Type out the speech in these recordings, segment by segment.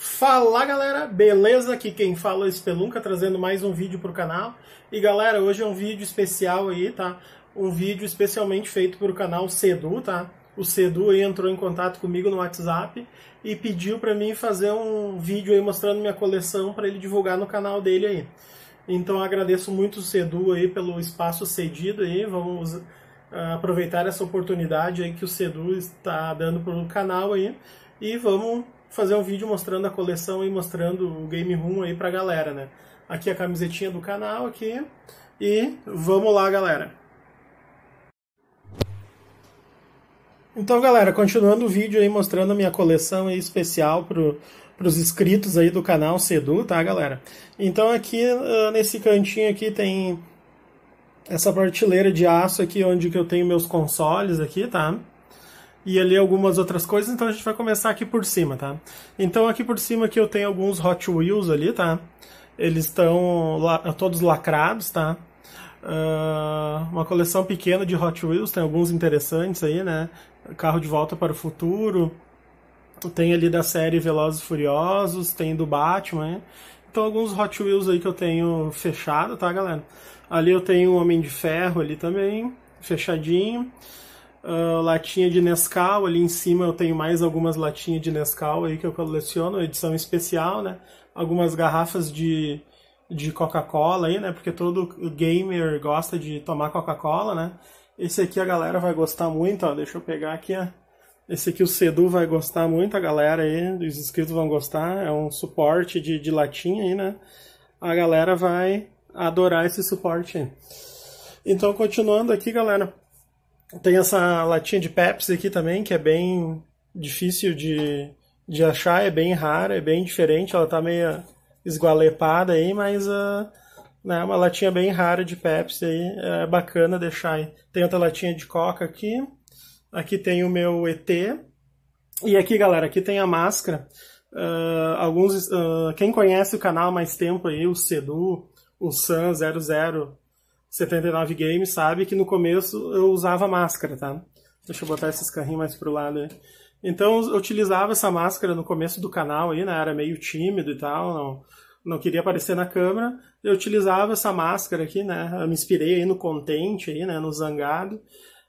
Fala galera, beleza? Aqui quem fala é Spelunca, trazendo mais um vídeo para o canal. E galera, hoje é um vídeo especial aí, tá? Um vídeo especialmente feito para o canal Cedu, tá? O Cedu entrou em contato comigo no WhatsApp e pediu para mim fazer um vídeo aí mostrando minha coleção para ele divulgar no canal dele aí. Então agradeço muito o Cedu aí pelo espaço cedido aí, vamos ah, aproveitar essa oportunidade aí que o Cedu está dando para o canal aí e vamos fazer um vídeo mostrando a coleção e mostrando o game room aí pra galera, né? Aqui a camisetinha do canal aqui e vamos lá, galera. Então, galera, continuando o vídeo aí mostrando a minha coleção aí especial pro para os inscritos aí do canal Sedu, tá, galera? Então aqui ah, nesse cantinho aqui tem essa prateleira de aço aqui onde que eu tenho meus consoles aqui, tá? e ali algumas outras coisas, então a gente vai começar aqui por cima, tá? Então aqui por cima que eu tenho alguns Hot Wheels ali, tá? Eles estão la todos lacrados, tá? Uh, uma coleção pequena de Hot Wheels, tem alguns interessantes aí, né? Carro de Volta para o Futuro, tem ali da série Velozes e Furiosos, tem do Batman, né? Então alguns Hot Wheels aí que eu tenho fechado, tá, galera? Ali eu tenho um Homem de Ferro ali também, fechadinho uh, latinha de Nescau, ali em cima eu tenho mais algumas latinhas de Nescau aí que eu coleciono, edição especial, né? Algumas garrafas de, de Coca-Cola aí, né? Porque todo gamer gosta de tomar Coca-Cola, né? Esse aqui a galera vai gostar muito, ó. Deixa eu pegar aqui, ó. Esse aqui o Sedu vai gostar muito, a galera aí, os inscritos vão gostar. É um suporte de, de latinha aí, né? A galera vai adorar esse suporte aí. Então, continuando aqui, galera. Tem essa latinha de Pepsi aqui também, que é bem difícil de, de achar, é bem rara, é bem diferente, ela tá meio esgualepada aí, mas é né, uma latinha bem rara de Pepsi aí, é bacana deixar aí. Tem outra latinha de Coca aqui, aqui tem o meu ET, e aqui galera, aqui tem a máscara, uh, alguns, uh, quem conhece o canal há mais tempo aí, o Sedu, o San00, 79 Games sabe que no começo eu usava máscara, tá? Deixa eu botar esses carrinhos mais pro lado aí. Então eu utilizava essa máscara no começo do canal aí, né? Era meio tímido e tal, não, não queria aparecer na câmera. Eu utilizava essa máscara aqui, né? Eu me inspirei aí no Contente aí, né? No Zangado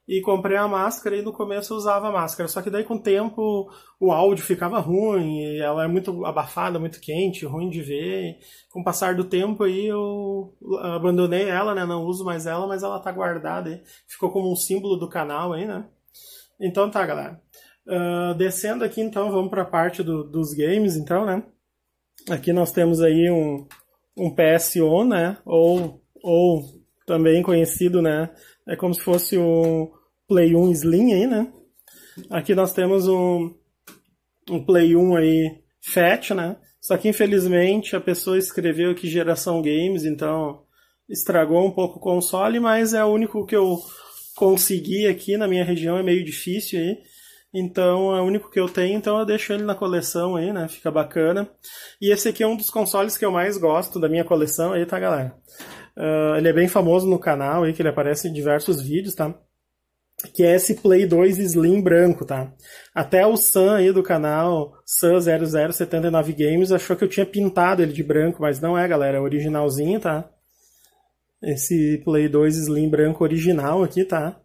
e comprei a máscara e no começo eu usava a máscara. Só que daí com o tempo o áudio ficava ruim, ela é muito abafada, muito quente, ruim de ver. Com o passar do tempo aí eu abandonei ela, né? Não uso mais ela, mas ela tá guardada aí. Ficou como um símbolo do canal aí, né? Então tá, galera. Uh, descendo aqui então, vamos para a parte do, dos games então, né? Aqui nós temos aí um, um PS1, né? Ou, ou também conhecido, né? É como se fosse um, Play 1 Slim aí, né? Aqui nós temos um, um Play 1 aí Fat, né? Só que infelizmente a pessoa escreveu aqui geração games, então estragou um pouco o console, mas é o único que eu consegui aqui na minha região, é meio difícil aí. Então é o único que eu tenho, então eu deixo ele na coleção aí, né? Fica bacana. E esse aqui é um dos consoles que eu mais gosto da minha coleção aí, tá, galera? Uh, ele é bem famoso no canal aí, que ele aparece em diversos vídeos, tá? que é esse Play 2 Slim branco, tá? Até o Sam aí do canal, Sam0079 Games, achou que eu tinha pintado ele de branco, mas não é, galera, é originalzinho, tá? Esse Play 2 Slim branco original aqui, tá?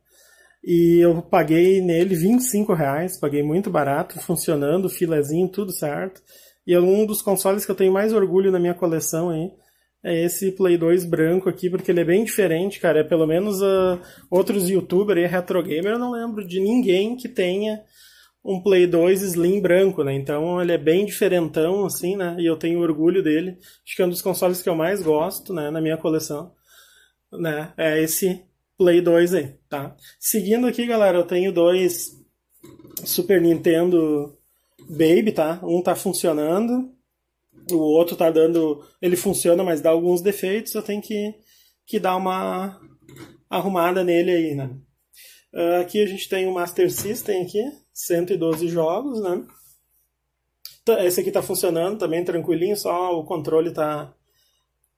E eu paguei nele 25 reais, paguei muito barato, funcionando, filezinho, tudo certo. E é um dos consoles que eu tenho mais orgulho na minha coleção aí é esse Play 2 branco aqui, porque ele é bem diferente, cara. É pelo menos uh, outros youtubers e gamer, eu não lembro de ninguém que tenha um Play 2 Slim branco, né? Então ele é bem diferentão, assim, né? E eu tenho orgulho dele. Acho que é um dos consoles que eu mais gosto, né? Na minha coleção, né? É esse Play 2 aí, tá? Seguindo aqui, galera, eu tenho dois Super Nintendo Baby, tá? Um tá funcionando o outro tá dando. Ele funciona, mas dá alguns defeitos, eu tenho que, que dar uma arrumada nele aí, né? Uh, aqui a gente tem o Master System aqui, 112 jogos, né? Tá, esse aqui tá funcionando também tranquilinho, só o controle tá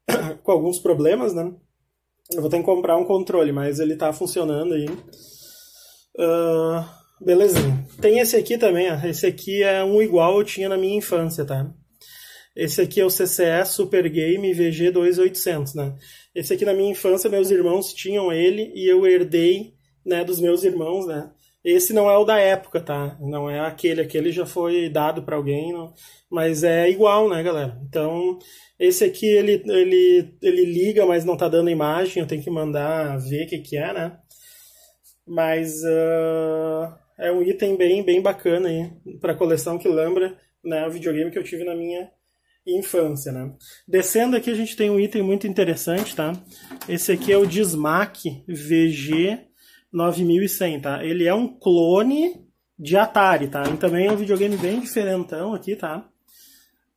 com alguns problemas, né? Eu vou ter que comprar um controle, mas ele tá funcionando aí. Uh, belezinha. Tem esse aqui também, ó. Esse aqui é um igual eu tinha na minha infância, tá? Esse aqui é o CCS Super Game VG2800, né? Esse aqui na minha infância meus irmãos tinham ele e eu herdei, né, dos meus irmãos, né? Esse não é o da época, tá? Não é aquele, aquele já foi dado para alguém, não. mas é igual, né, galera? Então, esse aqui ele, ele, ele liga, mas não tá dando imagem, eu tenho que mandar ver o que, que é, né? Mas uh, é um item bem, bem bacana aí para coleção que lembra né, o videogame que eu tive na minha infância, né? Descendo aqui a gente tem um item muito interessante, tá? Esse aqui é o Dismac VG 9100, tá? Ele é um clone de Atari, tá? E também é um videogame bem diferentão aqui, tá?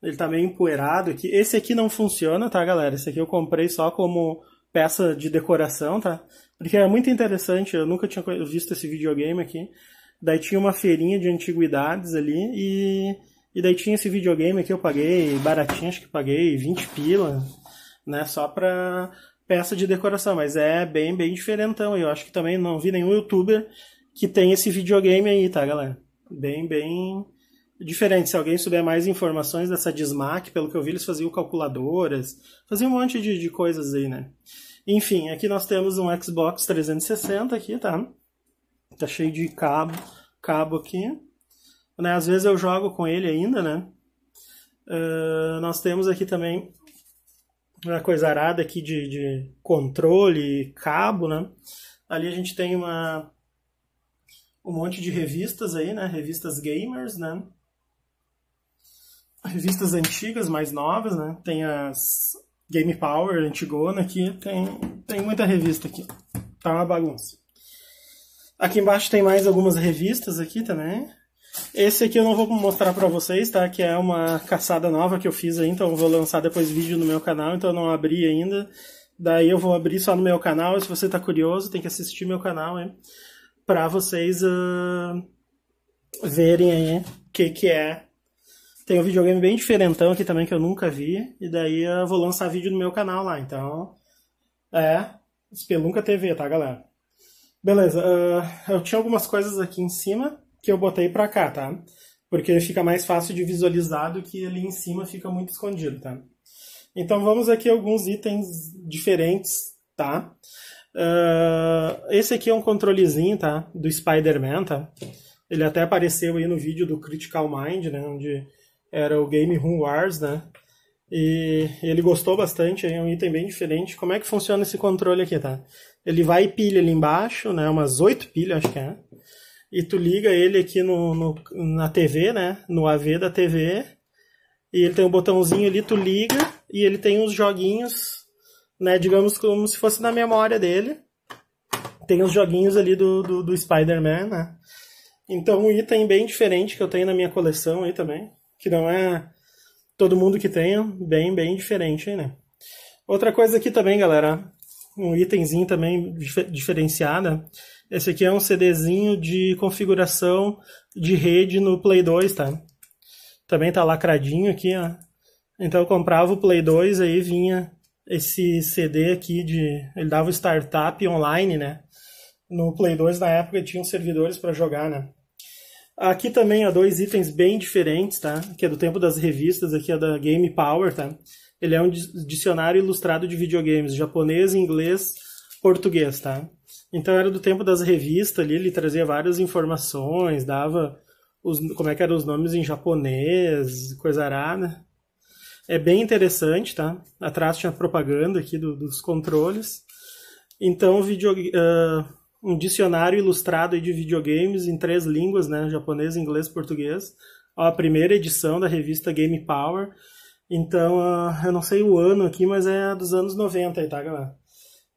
Ele tá meio empoeirado aqui. Esse aqui não funciona, tá, galera? Esse aqui eu comprei só como peça de decoração, tá? Porque é muito interessante, eu nunca tinha visto esse videogame aqui. Daí tinha uma feirinha de antiguidades ali e e daí tinha esse videogame que eu paguei baratinho, acho que paguei 20 pila, né? Só pra peça de decoração, mas é bem, bem diferentão. eu acho que também não vi nenhum youtuber que tem esse videogame aí, tá, galera? Bem, bem diferente. Se alguém souber mais informações dessa Dismac, pelo que eu vi, eles faziam calculadoras, faziam um monte de, de coisas aí, né? Enfim, aqui nós temos um Xbox 360 aqui, tá? Tá cheio de cabo, cabo aqui. Né? Às vezes eu jogo com ele ainda, né? Uh, nós temos aqui também uma arada aqui de, de controle, cabo, né? Ali a gente tem uma, um monte de revistas aí, né? Revistas gamers, né? Revistas antigas, mais novas, né? Tem as Game Power, Antigona aqui, tem, tem muita revista aqui. Tá uma bagunça. Aqui embaixo tem mais algumas revistas aqui também. Esse aqui eu não vou mostrar pra vocês, tá? Que é uma caçada nova que eu fiz aí, então eu vou lançar depois vídeo no meu canal, então eu não abri ainda. Daí eu vou abrir só no meu canal, se você tá curioso, tem que assistir meu canal, hein? Pra vocês uh, verem aí o que que é. Tem um videogame bem diferentão aqui também que eu nunca vi, e daí eu vou lançar vídeo no meu canal lá, então... É, Spelunca TV, tá, galera? Beleza, uh, eu tinha algumas coisas aqui em cima que eu botei para cá, tá? Porque fica mais fácil de visualizar do que ali em cima fica muito escondido, tá? Então vamos aqui alguns itens diferentes, tá? Uh, esse aqui é um controlezinho, tá? Do Spider-Man, tá? Ele até apareceu aí no vídeo do Critical Mind, né? Onde era o Game Room Wars, né? E ele gostou bastante, é um item bem diferente. Como é que funciona esse controle aqui, tá? Ele vai e pilha ali embaixo, né? Umas oito pilhas, acho que é e tu liga ele aqui no, no, na TV, né? No AV da TV. E ele tem um botãozinho ali, tu liga e ele tem uns joguinhos, né? Digamos como se fosse na memória dele. Tem os joguinhos ali do, do, do Spider-Man, né? Então, um item bem diferente que eu tenho na minha coleção aí também, que não é todo mundo que tem, bem, bem diferente, né? Outra coisa aqui também, galera, um itemzinho também dif diferenciada, né? Esse aqui é um CDzinho de configuração de rede no Play 2, tá? Também tá lacradinho aqui, ó. Então eu comprava o Play 2, aí vinha esse CD aqui de... Ele dava o startup online, né? No Play 2, na época, tinham servidores para jogar, né? Aqui também há dois itens bem diferentes, tá? Que é do tempo das revistas, aqui é da Game Power, tá? Ele é um dicionário ilustrado de videogames, japonês, inglês, português, tá? Então era do tempo das revistas ali, ele trazia várias informações, dava os, como é que eram os nomes em japonês, coisa arada. Né? É bem interessante, tá? Atrás tinha propaganda aqui do, dos controles. Então, video, uh, um dicionário ilustrado de videogames em três línguas, né? Japonês, inglês, português. Ó, a primeira edição da revista Game Power. Então, uh, eu não sei o ano aqui, mas é dos anos 90 aí, tá, galera?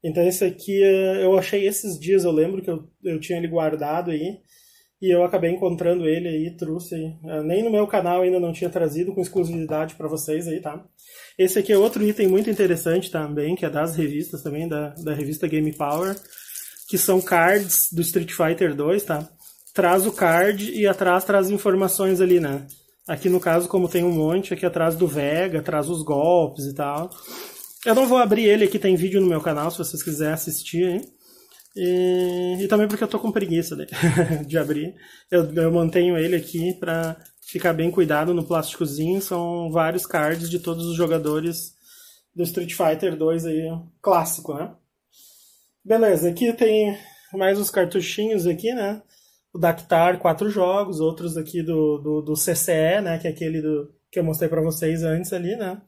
Então esse aqui eh, eu achei esses dias, eu lembro que eu, eu tinha ele guardado aí. E eu acabei encontrando ele aí, trouxe aí. Eh, nem no meu canal ainda não tinha trazido com exclusividade para vocês aí, tá? Esse aqui é outro item muito interessante também, que é das revistas também, da, da revista Game Power. Que são cards do Street Fighter 2, tá? Traz o card e atrás traz informações ali, né? Aqui no caso, como tem um monte, aqui atrás do Vega, traz os golpes e tal. Eu não vou abrir ele aqui, tem vídeo no meu canal, se vocês quiserem assistir, hein? E, e também porque eu tô com preguiça de, de abrir. Eu, eu, mantenho ele aqui para ficar bem cuidado no plásticozinho. São vários cards de todos os jogadores do Street Fighter 2 aí, clássico, né? Beleza, aqui tem mais uns cartuchinhos aqui, né? O Dactar, quatro jogos, outros aqui do, do, do CCE, né? Que é aquele do, que eu mostrei para vocês antes ali, né?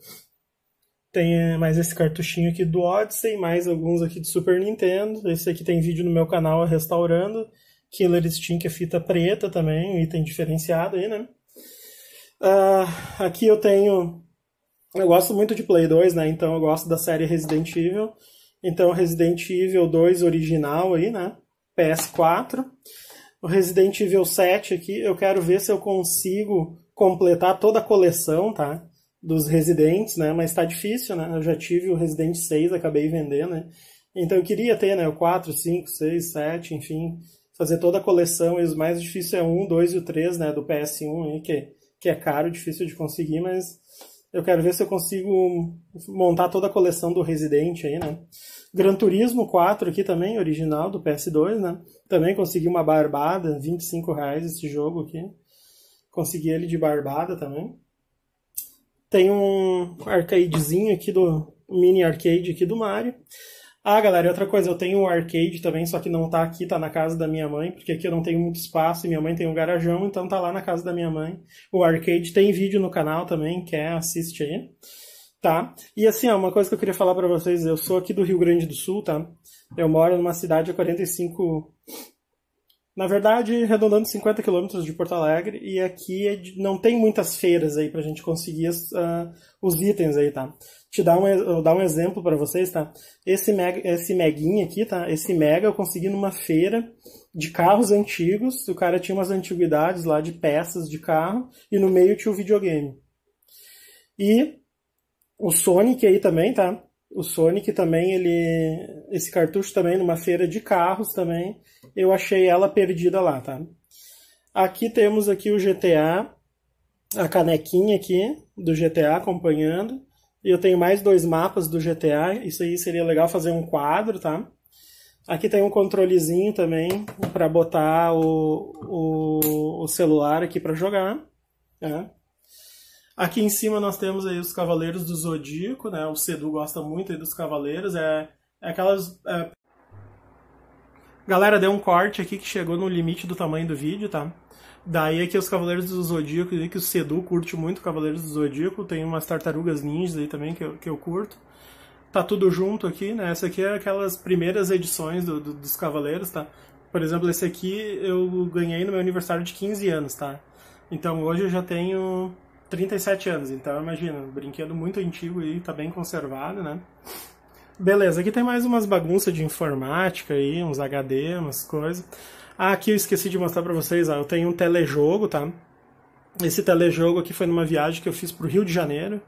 Tem eh, mais esse cartuchinho aqui do Odyssey, mais alguns aqui de Super Nintendo. Esse aqui tem vídeo no meu canal restaurando. Killer Stink é fita preta também, um item diferenciado aí, né? Uh, aqui eu tenho. Eu gosto muito de Play 2, né? Então eu gosto da série Resident Evil. Então Resident Evil 2 original aí, né? PS4. O Resident Evil 7 aqui, eu quero ver se eu consigo completar toda a coleção, tá? dos residentes, né? Mas tá difícil, né? Eu já tive o Resident 6, acabei vendendo, né? Então eu queria ter, né, o 4, 5, 6, 7, enfim, fazer toda a coleção, e os mais difíceis é o 1, 2 e o 3, né, do PS1 aí, que, é, que é caro, difícil de conseguir, mas eu quero ver se eu consigo montar toda a coleção do Resident aí, né? Gran Turismo 4 aqui também, original do PS2, né? Também consegui uma barbada, 25 reais esse jogo aqui. Consegui ele de barbada também. Tem um arcadezinho aqui do. Mini arcade aqui do Mario. Ah, galera, e outra coisa, eu tenho um arcade também, só que não tá aqui, tá na casa da minha mãe, porque aqui eu não tenho muito espaço e minha mãe tem um garajão, então tá lá na casa da minha mãe. O arcade tem vídeo no canal também, quer assiste aí. Tá? E assim, ó, uma coisa que eu queria falar para vocês, eu sou aqui do Rio Grande do Sul, tá? Eu moro numa cidade a 45 na verdade, redondando 50 quilômetros de Porto Alegre, e aqui é de, não tem muitas feiras aí pra gente conseguir as, uh, os itens aí, tá? Te dar um, dar um exemplo para vocês, tá? Esse, mega, esse meguinha aqui, tá? Esse mega eu consegui numa feira de carros antigos, o cara tinha umas antiguidades lá de peças de carro, e no meio tinha o videogame. E o Sonic aí também, tá? o Sonic também, ele. Esse cartucho também, numa feira de carros também. Eu achei ela perdida lá, tá? Aqui temos aqui o GTA, a canequinha aqui do GTA acompanhando. E eu tenho mais dois mapas do GTA. Isso aí seria legal fazer um quadro, tá? Aqui tem um controlezinho também para botar o, o, o, celular aqui para jogar. Né? Aqui em cima nós temos aí os Cavaleiros do Zodíaco, né? O Sedu gosta muito aí dos Cavaleiros, é, é aquelas... É... Galera, deu um corte aqui que chegou no limite do tamanho do vídeo, tá? Daí aqui os Cavaleiros do Zodíaco, que o Sedu curte muito Cavaleiros do Zodíaco, tem umas tartarugas ninjas aí também que eu, que eu curto. Tá tudo junto aqui, né? Essa aqui é aquelas primeiras edições do, do, dos Cavaleiros, tá? Por exemplo, esse aqui eu ganhei no meu aniversário de 15 anos, tá? Então hoje eu já tenho 37 anos, então imagina, um brinquedo muito antigo e tá bem conservado, né? Beleza, aqui tem mais umas bagunças de informática aí, uns HD, umas coisas. Ah, aqui eu esqueci de mostrar para vocês, ah, eu tenho um telejogo, tá? Esse telejogo aqui foi numa viagem que eu fiz pro Rio de Janeiro.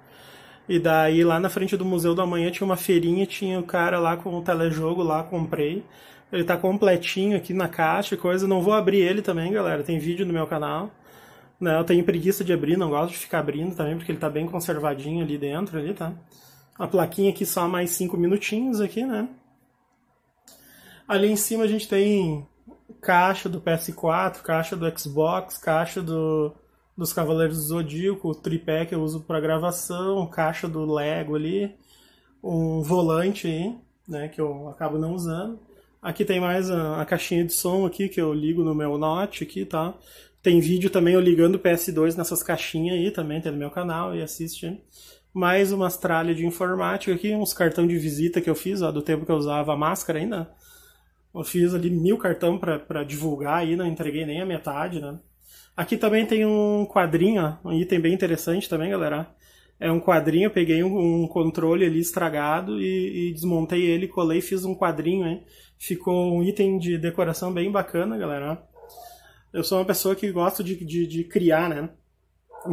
E daí lá na frente do Museu do Amanhã tinha uma feirinha, tinha o cara lá com o telejogo lá, comprei. Ele tá completinho aqui na caixa e coisa, não vou abrir ele também, galera, tem vídeo no meu canal. Não, né, eu tenho preguiça de abrir, não gosto de ficar abrindo também, porque ele tá bem conservadinho ali dentro, ali, tá? A plaquinha aqui só mais 5 minutinhos aqui, né? Ali em cima a gente tem caixa do PS4, caixa do Xbox, caixa do, dos Cavaleiros do Zodíaco, o tripé que eu uso para gravação, caixa do Lego ali, um volante aí, né, que eu acabo não usando. Aqui tem mais a, a, caixinha de som aqui que eu ligo no meu Note aqui, tá? Tem vídeo também eu ligando o PS2 nessas caixinhas aí também, tem no meu canal e assiste. Mais umas tralhas de informática aqui, uns cartão de visita que eu fiz, ó, do tempo que eu usava a máscara ainda. Né? Eu fiz ali mil cartão para divulgar aí, né? não entreguei nem a metade, né? Aqui também tem um quadrinho, ó, um item bem interessante também, galera. É um quadrinho, peguei um, um, controle ali estragado e, e desmontei ele, colei, fiz um quadrinho, hein? Ficou um item de decoração bem bacana, galera. Eu sou uma pessoa que gosto de, de, de criar, né?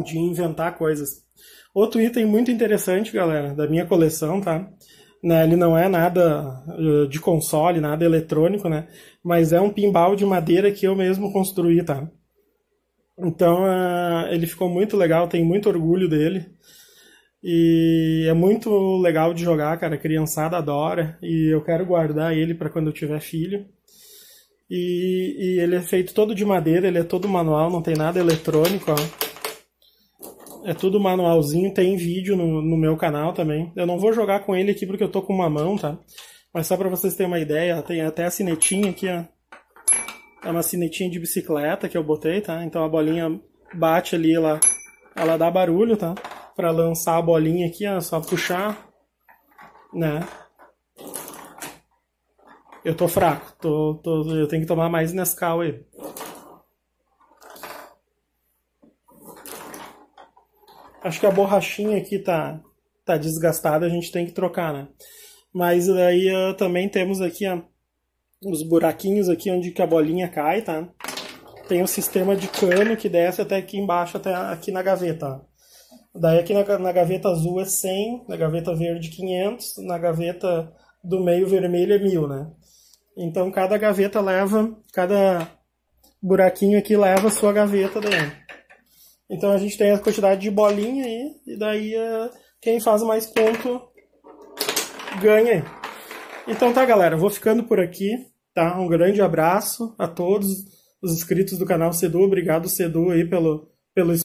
De inventar coisas. Outro item muito interessante, galera, da minha coleção, tá? Né, ele não é nada eh, de console, nada eletrônico, né? Mas é um pinball de madeira que eu mesmo construí, tá? Então uh, ele ficou muito legal, tenho muito orgulho dele. E é muito legal de jogar, cara. A criançada adora. E eu quero guardar ele para quando eu tiver filho. E, e, ele é feito todo de madeira, ele é todo manual, não tem nada eletrônico, ó. É tudo manualzinho, tem vídeo no, no meu canal também. Eu não vou jogar com ele aqui porque eu tô com uma mão, tá? Mas só pra vocês terem uma ideia, tem até a sinetinha aqui, ó. É uma sinetinha de bicicleta que eu botei, tá? Então a bolinha bate ali, ela, ela dá barulho, tá? Pra lançar a bolinha aqui, ó, é só puxar, né? Eu tô fraco, tô, tô, eu tenho que tomar mais Nescau aí. Acho que a borrachinha aqui tá, tá desgastada, a gente tem que trocar, né? Mas daí uh, eh, também temos aqui uh, os buraquinhos aqui onde que a bolinha cai, tá? Tem o um sistema de cano que desce até aqui embaixo, até aqui na gaveta. Daí aqui na, na gaveta azul é 100, na gaveta verde 500, na gaveta do meio vermelho é 1000, né? Então cada gaveta leva, cada buraquinho aqui leva a sua gaveta dentro. Então a gente tem a quantidade de bolinha aí, e daí eh, quem faz mais ponto ganha. Então tá, galera, vou ficando por aqui, tá? Um grande abraço a todos os inscritos do canal Cedu, obrigado Cedu aí pelo pelo